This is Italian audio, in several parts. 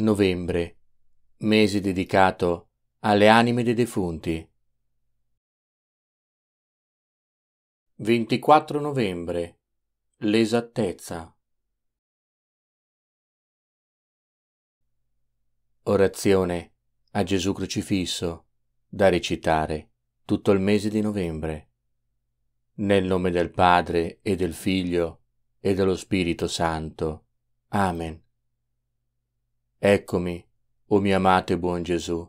Novembre, mese dedicato alle anime dei defunti. 24 novembre, l'esattezza. Orazione a Gesù crocifisso, da recitare tutto il mese di novembre. Nel nome del Padre e del Figlio e dello Spirito Santo. Amen. Eccomi, o mio amato e buon Gesù,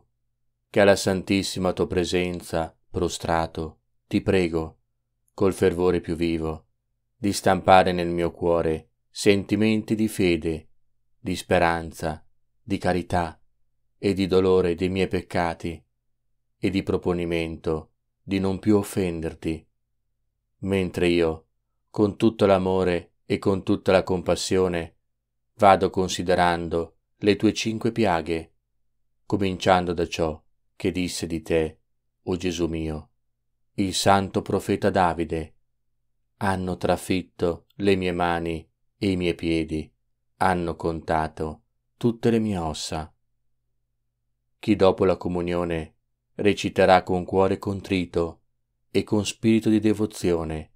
che alla santissima tua presenza, prostrato, ti prego, col fervore più vivo, di stampare nel mio cuore sentimenti di fede, di speranza, di carità e di dolore dei miei peccati e di proponimento di non più offenderti, mentre io, con tutto l'amore e con tutta la compassione, vado considerando le tue cinque piaghe, cominciando da ciò che disse di te, o Gesù mio, il santo profeta Davide. Hanno trafitto le mie mani e i miei piedi, hanno contato tutte le mie ossa. Chi dopo la comunione reciterà con cuore contrito e con spirito di devozione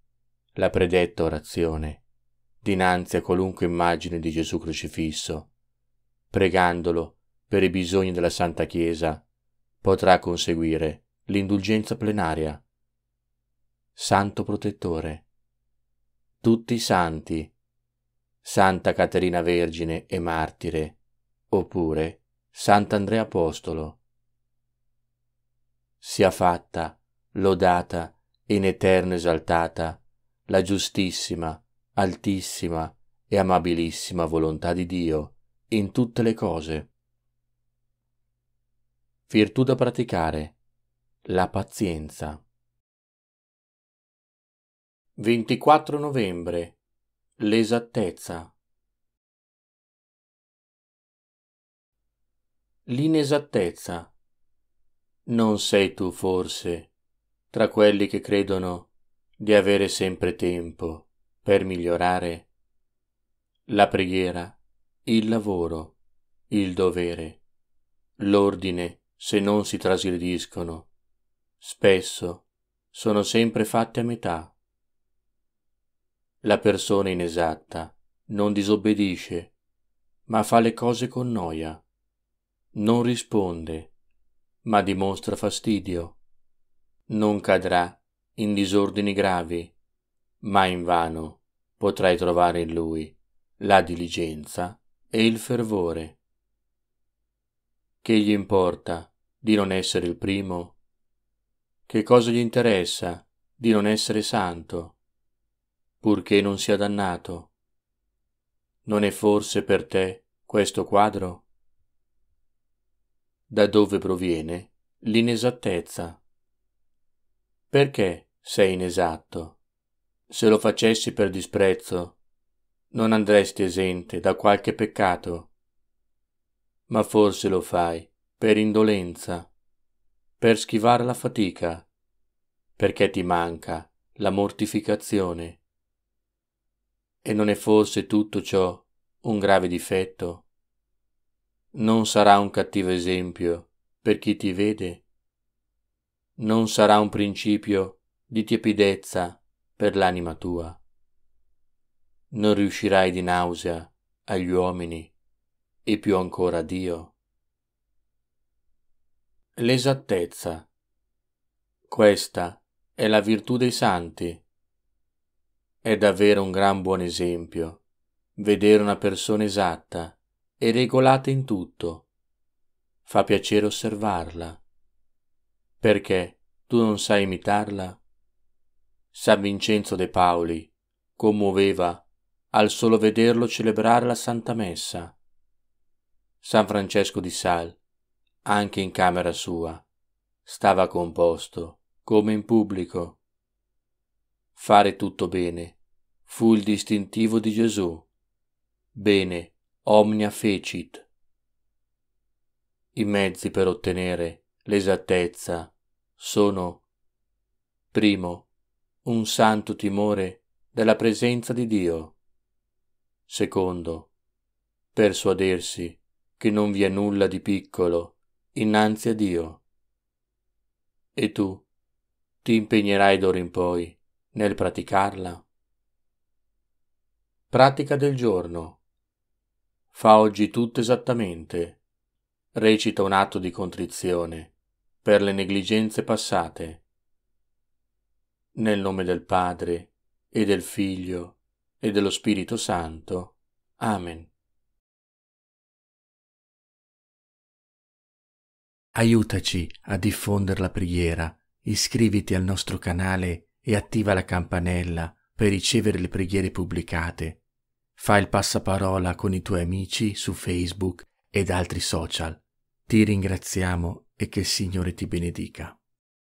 la predetta orazione dinanzi a qualunque immagine di Gesù crocifisso pregandolo per i bisogni della Santa Chiesa, potrà conseguire l'indulgenza plenaria. Santo Protettore. Tutti i santi. Santa Caterina Vergine e Martire, oppure Sant'Andrea Apostolo. Sia fatta, lodata, in eterno esaltata, la giustissima, altissima e amabilissima volontà di Dio, in tutte le cose. Virtù da praticare. La pazienza. 24 novembre. L'esattezza. L'inesattezza. Non sei tu forse tra quelli che credono di avere sempre tempo per migliorare? La preghiera il lavoro, il dovere, l'ordine se non si trasgrediscono, spesso sono sempre fatte a metà. La persona inesatta non disobbedisce, ma fa le cose con noia, non risponde, ma dimostra fastidio. Non cadrà in disordini gravi, ma invano potrai trovare in lui la diligenza e il fervore. Che gli importa di non essere il primo? Che cosa gli interessa di non essere santo, purché non sia dannato? Non è forse per te questo quadro? Da dove proviene l'inesattezza? Perché sei inesatto? Se lo facessi per disprezzo, non andresti esente da qualche peccato, ma forse lo fai per indolenza, per schivare la fatica, perché ti manca la mortificazione. E non è forse tutto ciò un grave difetto? Non sarà un cattivo esempio per chi ti vede? Non sarà un principio di tiepidezza per l'anima tua? non riuscirai di nausea agli uomini e più ancora a Dio. L'esattezza. Questa è la virtù dei santi. È davvero un gran buon esempio vedere una persona esatta e regolata in tutto. Fa piacere osservarla. Perché tu non sai imitarla? San Vincenzo de Paoli commuoveva al solo vederlo celebrare la Santa Messa. San Francesco di Sal, anche in camera sua, stava composto, come in pubblico. Fare tutto bene fu il distintivo di Gesù. Bene omnia fecit. I mezzi per ottenere l'esattezza sono primo un santo timore della presenza di Dio Secondo, persuadersi che non vi è nulla di piccolo innanzi a Dio. E tu ti impegnerai d'ora in poi nel praticarla? Pratica del giorno. Fa oggi tutto esattamente. Recita un atto di contrizione per le negligenze passate. Nel nome del Padre e del Figlio e dello Spirito Santo. Amen. Aiutaci a diffondere la preghiera, iscriviti al nostro canale e attiva la campanella per ricevere le preghiere pubblicate. Fai il passaparola con i tuoi amici su Facebook ed altri social. Ti ringraziamo e che il Signore ti benedica.